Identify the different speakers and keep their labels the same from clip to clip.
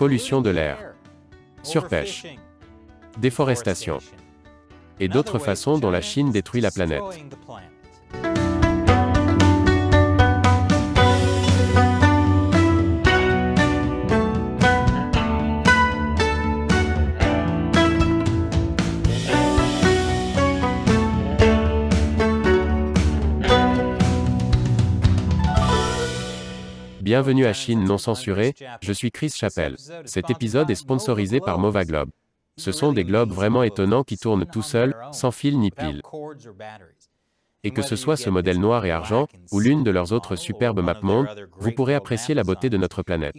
Speaker 1: pollution de l'air, surpêche, déforestation et d'autres façons dont la Chine détruit la planète. Bienvenue à Chine non censurée, je suis Chris Chappelle. Cet épisode est sponsorisé par Mova Globe. Ce sont des globes vraiment étonnants qui tournent tout seuls, sans fil ni pile. Et que ce soit ce modèle noir et argent, ou l'une de leurs autres superbes monde, vous pourrez apprécier la beauté de notre planète.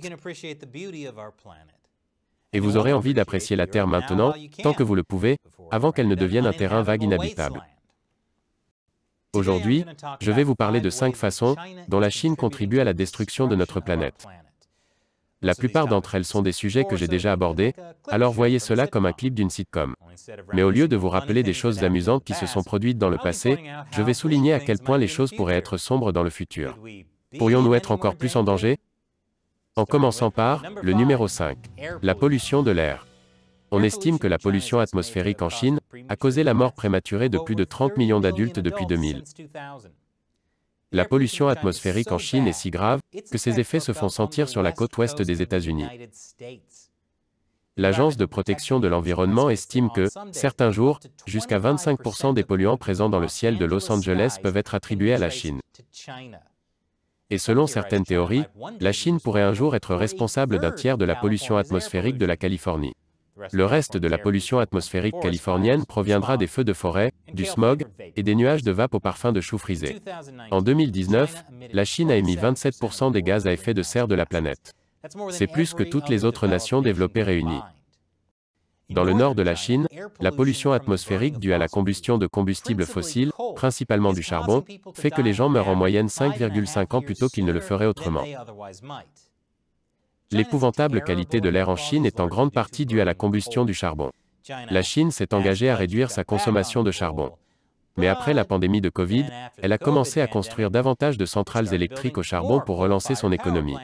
Speaker 1: Et vous aurez envie d'apprécier la Terre maintenant, tant que vous le pouvez, avant qu'elle ne devienne un terrain vague inhabitable. Aujourd'hui, je vais vous parler de cinq façons dont la Chine contribue à la destruction de notre planète. La plupart d'entre elles sont des sujets que j'ai déjà abordés, alors voyez cela comme un clip d'une sitcom. Mais au lieu de vous rappeler des choses amusantes qui se sont produites dans le passé, je vais souligner à quel point les choses pourraient être sombres dans le futur. Pourrions-nous être encore plus en danger En commençant par le numéro 5, la pollution de l'air. On estime que la pollution atmosphérique en Chine a causé la mort prématurée de plus de 30 millions d'adultes depuis 2000. La pollution atmosphérique en Chine est si grave que ses effets se font sentir sur la côte ouest des États-Unis. L'Agence de protection de l'environnement estime que, certains jours, jusqu'à 25% des polluants présents dans le ciel de Los Angeles peuvent être attribués à la Chine. Et selon certaines théories, la Chine pourrait un jour être responsable d'un tiers de la pollution atmosphérique de la Californie le reste de la pollution atmosphérique californienne proviendra des feux de forêt, du smog, et des nuages de vape au parfum de chou frisé. En 2019, la Chine a émis 27% des gaz à effet de serre de la planète. C'est plus que toutes les autres nations développées réunies. Dans le nord de la Chine, la pollution atmosphérique due à la combustion de combustibles fossiles, principalement du charbon, fait que les gens meurent en moyenne 5,5 ans plus tôt qu'ils ne le feraient autrement. L'épouvantable qualité de l'air en Chine est en grande partie due à la combustion du charbon. La Chine s'est engagée à réduire sa consommation de charbon. Mais après la pandémie de Covid, elle a commencé à construire davantage de centrales électriques au charbon pour relancer son économie.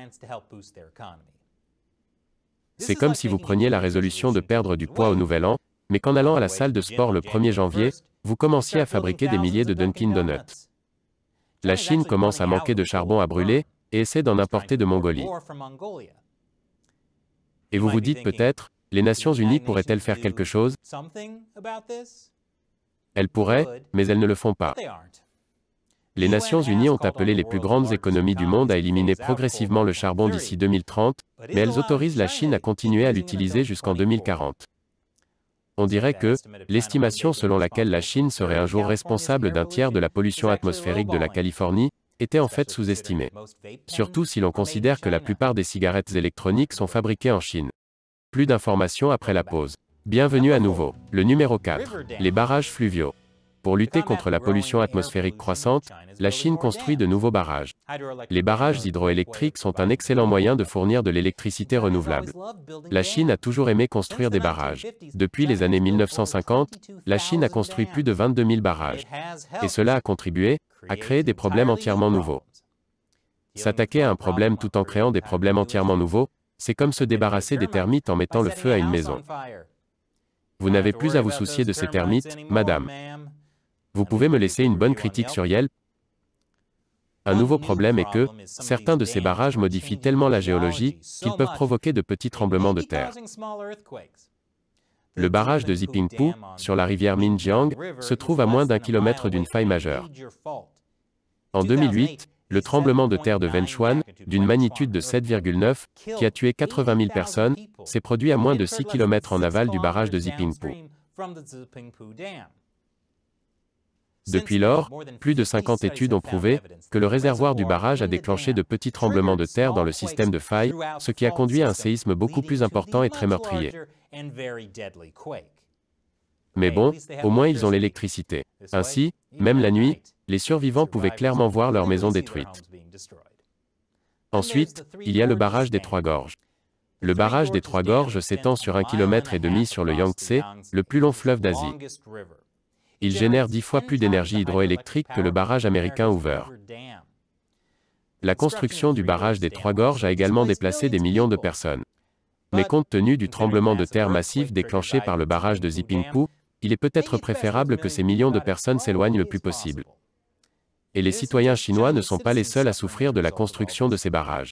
Speaker 1: C'est comme si vous preniez la résolution de perdre du poids au Nouvel An, mais qu'en allant à la salle de sport le 1er janvier, vous commenciez à fabriquer des milliers de Dunkin' Donuts. La Chine commence à manquer de charbon à brûler, et essaie d'en importer de Mongolie. Et vous vous dites peut-être, les Nations Unies pourraient-elles faire quelque chose Elles pourraient, mais elles ne le font pas. Les Nations Unies ont appelé les plus grandes économies du monde à éliminer progressivement le charbon d'ici 2030, mais elles autorisent la Chine à continuer à l'utiliser jusqu'en 2040. On dirait que l'estimation selon laquelle la Chine serait un jour responsable d'un tiers de la pollution atmosphérique de la Californie était en fait sous-estimée. Surtout si l'on considère que la plupart des cigarettes électroniques sont fabriquées en Chine. Plus d'informations après la pause. Bienvenue à nouveau. Le numéro 4. Les barrages fluviaux. Pour lutter contre la pollution atmosphérique croissante, la Chine construit de nouveaux barrages. Les barrages hydroélectriques sont un excellent moyen de fournir de l'électricité renouvelable. La Chine a toujours aimé construire des barrages. Depuis les années 1950, la Chine a construit plus de 22 000 barrages. Et cela a contribué, à créer des problèmes entièrement nouveaux. S'attaquer à un problème tout en créant des problèmes entièrement nouveaux, c'est comme se débarrasser des termites en mettant le feu à une maison. Vous n'avez plus à vous soucier de ces termites, madame. Vous pouvez me laisser une bonne critique sur Yel. Un nouveau problème est que, certains de ces barrages modifient tellement la géologie, qu'ils peuvent provoquer de petits tremblements de terre. Le barrage de Zipingpu, sur la rivière Minjiang, se trouve à moins d'un kilomètre d'une faille majeure. En 2008, le tremblement de terre de Wenchuan, d'une magnitude de 7,9, qui a tué 80 000 personnes, s'est produit à moins de 6 km en aval du barrage de Zipingpu. Depuis lors, plus de 50 études ont prouvé que le réservoir du barrage a déclenché de petits tremblements de terre dans le système de failles, ce qui a conduit à un séisme beaucoup plus important et très meurtrier. Mais bon, au moins ils ont l'électricité. Ainsi, même la nuit, les survivants pouvaient clairement voir leur maison détruite. Ensuite, il y a le barrage des Trois Gorges. Le barrage des Trois Gorges s'étend sur un kilomètre et demi sur le Yangtze, le plus long fleuve d'Asie. Il génère dix fois plus d'énergie hydroélectrique que le barrage américain Hoover. La construction du barrage des Trois Gorges a également déplacé des millions de personnes. Mais compte tenu du tremblement de terre massif déclenché par le barrage de Zipingpu, il est peut-être préférable que ces millions de personnes s'éloignent le plus possible et les citoyens chinois ne sont pas les seuls à souffrir de la construction de ces barrages.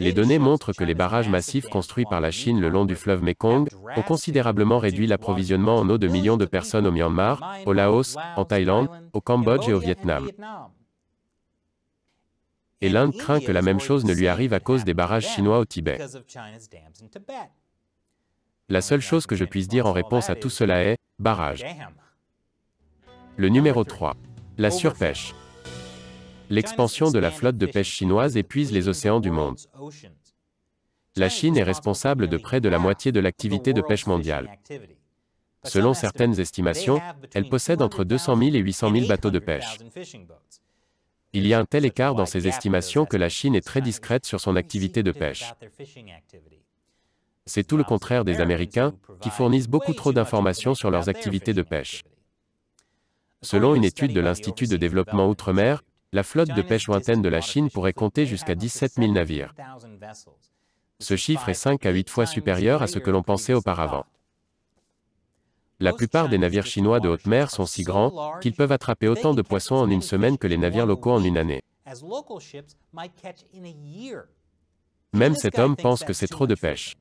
Speaker 1: Les données montrent que les barrages massifs construits par la Chine le long du fleuve Mekong ont considérablement réduit l'approvisionnement en eau de millions de personnes au Myanmar, au Laos, en Thaïlande, au Cambodge et au Vietnam. Et l'Inde craint que la même chose ne lui arrive à cause des barrages chinois au Tibet. La seule chose que je puisse dire en réponse à tout cela est, barrage. Le numéro 3. La surpêche. L'expansion de la flotte de pêche chinoise épuise les océans du monde. La Chine est responsable de près de la moitié de l'activité de pêche mondiale. Selon certaines estimations, elle possède entre 200 000 et 800 000 bateaux de pêche. Il y a un tel écart dans ces estimations que la Chine est très discrète sur son activité de pêche. C'est tout le contraire des Américains, qui fournissent beaucoup trop d'informations sur leurs activités de pêche. Selon une étude de l'Institut de développement outre-mer, la flotte de pêche lointaine de la Chine pourrait compter jusqu'à 17 000 navires. Ce chiffre est 5 à 8 fois supérieur à ce que l'on pensait auparavant. La plupart des navires chinois de haute mer sont si grands qu'ils peuvent attraper autant de poissons en une semaine que les navires locaux en une année. Même cet homme pense que c'est trop de pêche.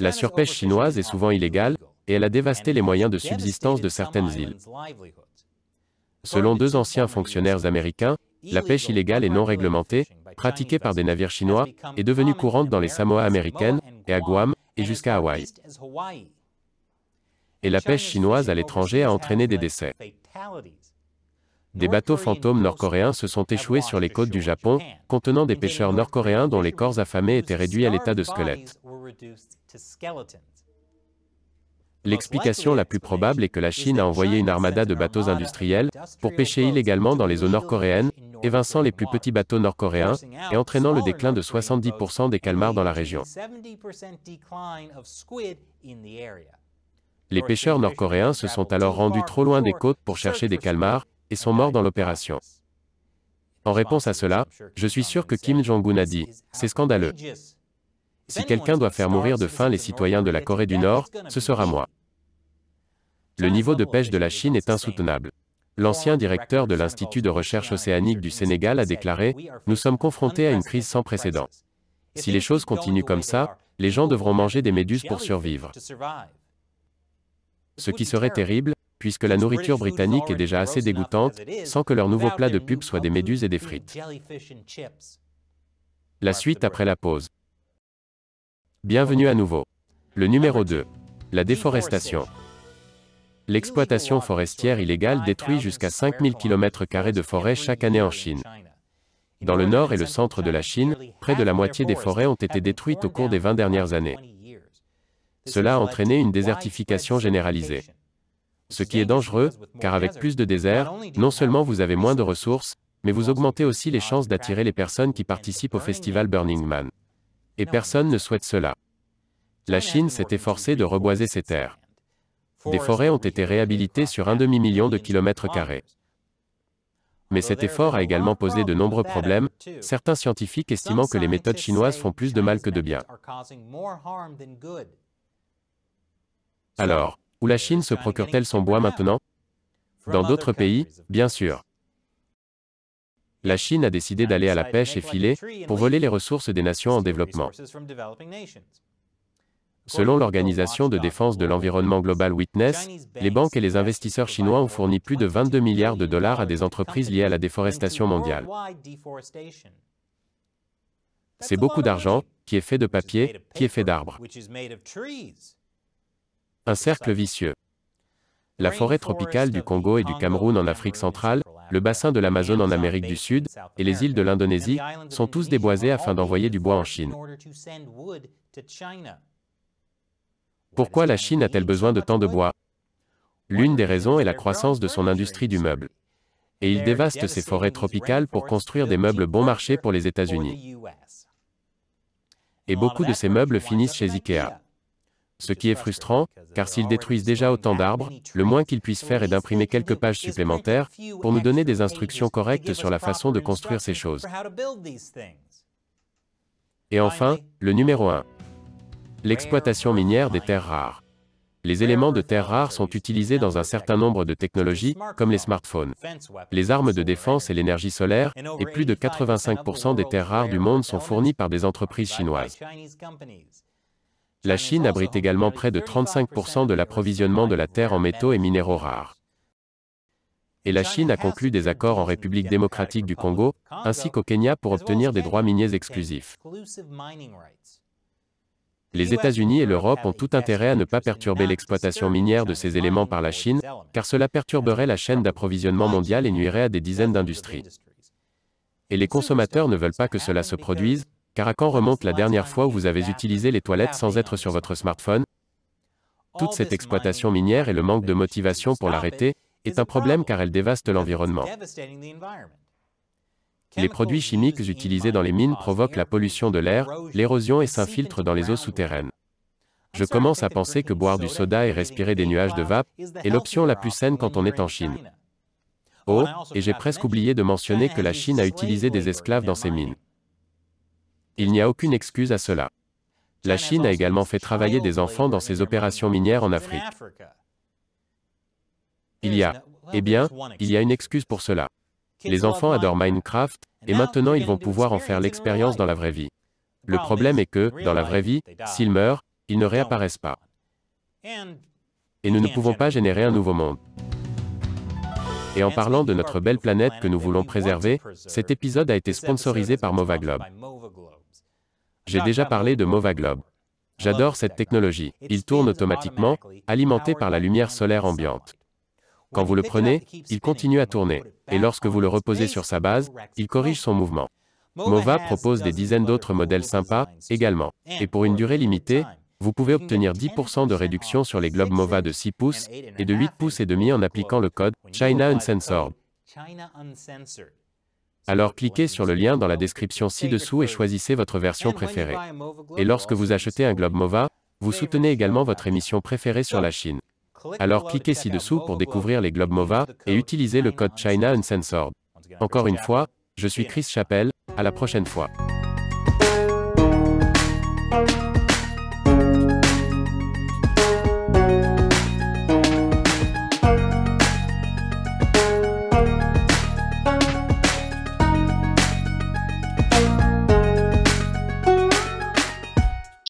Speaker 1: La surpêche chinoise est souvent illégale, et elle a dévasté les moyens de subsistance de certaines îles. Selon deux anciens fonctionnaires américains, la pêche illégale et non réglementée, pratiquée par des navires chinois, est devenue courante dans les Samoa américaines, et à Guam, et jusqu'à Hawaï. Et la pêche chinoise à l'étranger a entraîné des décès. Des bateaux fantômes nord-coréens se sont échoués sur les côtes du Japon, contenant des pêcheurs nord-coréens dont les corps affamés étaient réduits à l'état de squelette. L'explication la plus probable est que la Chine a envoyé une armada de bateaux industriels pour pêcher illégalement dans les eaux nord-coréennes, évinçant les plus petits bateaux nord-coréens et entraînant le déclin de 70% des calmars dans la région. Les pêcheurs nord-coréens se sont alors rendus trop loin des côtes pour chercher des calmars et sont morts dans l'opération. En réponse à cela, je suis sûr que Kim Jong-un a dit, c'est scandaleux. Si quelqu'un doit faire mourir de faim les citoyens de la Corée du Nord, ce sera moi. Le niveau de pêche de la Chine est insoutenable. L'ancien directeur de l'Institut de recherche océanique du Sénégal a déclaré, Nous sommes confrontés à une crise sans précédent. Si les choses continuent comme ça, les gens devront manger des méduses pour survivre. Ce qui serait terrible, puisque la nourriture britannique est déjà assez dégoûtante, sans que leur nouveau plat de pub soit des méduses et des frites. La suite après la pause. Bienvenue à nouveau. Le numéro 2. La déforestation. L'exploitation forestière illégale détruit jusqu'à 5000 km2 de forêts chaque année en Chine. Dans le nord et le centre de la Chine, près de la moitié des forêts ont été détruites au cours des 20 dernières années. Cela a entraîné une désertification généralisée. Ce qui est dangereux, car avec plus de désert, non seulement vous avez moins de ressources, mais vous augmentez aussi les chances d'attirer les personnes qui participent au festival Burning Man et personne ne souhaite cela. La Chine s'est efforcée de reboiser ses terres. Des forêts ont été réhabilitées sur un demi-million de kilomètres carrés. Mais cet effort a également posé de nombreux problèmes, certains scientifiques estimant que les méthodes chinoises font plus de mal que de bien. Alors, où la Chine se procure-t-elle son bois maintenant Dans d'autres pays, bien sûr la Chine a décidé d'aller à la pêche et filer pour voler les ressources des nations en développement. Selon l'Organisation de défense de l'environnement Global Witness, les banques et les investisseurs chinois ont fourni plus de 22 milliards de dollars à des entreprises liées à la déforestation mondiale. C'est beaucoup d'argent, qui est fait de papier, qui est fait d'arbres. Un cercle vicieux. La forêt tropicale du Congo et du Cameroun en Afrique centrale le bassin de l'Amazone en Amérique du Sud, et les îles de l'Indonésie, sont tous déboisés afin d'envoyer du bois en Chine. Pourquoi la Chine a-t-elle besoin de tant de bois L'une des raisons est la croissance de son industrie du meuble. Et il dévaste ses forêts tropicales pour construire des meubles bon marché pour les États-Unis. Et beaucoup de ces meubles finissent chez Ikea ce qui est frustrant, car s'ils détruisent déjà autant d'arbres, le moins qu'ils puissent faire est d'imprimer quelques pages supplémentaires pour nous donner des instructions correctes sur la façon de construire ces choses. Et enfin, le numéro 1. L'exploitation minière des terres rares. Les éléments de terres rares sont utilisés dans un certain nombre de technologies, comme les smartphones, les armes de défense et l'énergie solaire, et plus de 85% des terres rares du monde sont fournies par des entreprises chinoises. La Chine abrite également près de 35% de l'approvisionnement de la terre en métaux et minéraux rares. Et la Chine a conclu des accords en République démocratique du Congo, ainsi qu'au Kenya pour obtenir des droits miniers exclusifs.
Speaker 2: Les États-Unis
Speaker 1: et l'Europe ont tout intérêt à ne pas perturber l'exploitation minière de ces éléments par la Chine, car cela perturberait la chaîne d'approvisionnement mondiale et nuirait à des dizaines d'industries. Et les consommateurs ne veulent pas que cela se produise, car à quand remonte la dernière fois où vous avez utilisé les toilettes sans être sur votre smartphone Toute cette exploitation minière et le manque de motivation pour l'arrêter est un problème car elle dévaste l'environnement. Les produits chimiques utilisés dans les mines provoquent la pollution de l'air, l'érosion et s'infiltrent dans les eaux souterraines. Je commence à penser que boire du soda et respirer des nuages de vape est l'option la plus saine quand on est en Chine. Oh, et j'ai presque oublié de mentionner que la Chine a utilisé des esclaves dans ses mines. Il n'y a aucune excuse à cela. La Chine a également fait travailler des enfants dans ses opérations minières en Afrique. Il y a, eh bien, il y a une excuse pour cela. Les enfants adorent Minecraft, et maintenant ils vont pouvoir en faire l'expérience dans la vraie vie. Le problème est que, dans la vraie vie, s'ils meurent, ils ne réapparaissent pas. Et nous ne pouvons pas générer un nouveau monde. Et en parlant de notre belle planète que nous voulons préserver, cet épisode a été sponsorisé par Mova Globe. J'ai déjà parlé de Mova Globe. J'adore cette technologie. Il tourne automatiquement, alimenté par la lumière solaire ambiante. Quand vous le prenez, il continue à tourner, et lorsque vous le reposez sur sa base, il corrige son mouvement. Mova propose des dizaines d'autres modèles sympas, également. Et pour une durée limitée, vous pouvez obtenir 10% de réduction sur les globes MOVA de 6 pouces et de 8 pouces et demi en appliquant le code China Uncensored. Alors cliquez sur le lien dans la description ci-dessous et choisissez votre version préférée. Et lorsque vous achetez un globe MOVA, vous soutenez également votre émission préférée sur la Chine. Alors cliquez ci-dessous pour découvrir les globes MOVA et utilisez le code China Uncensored. Encore une fois, je suis Chris Chappelle, à la prochaine fois.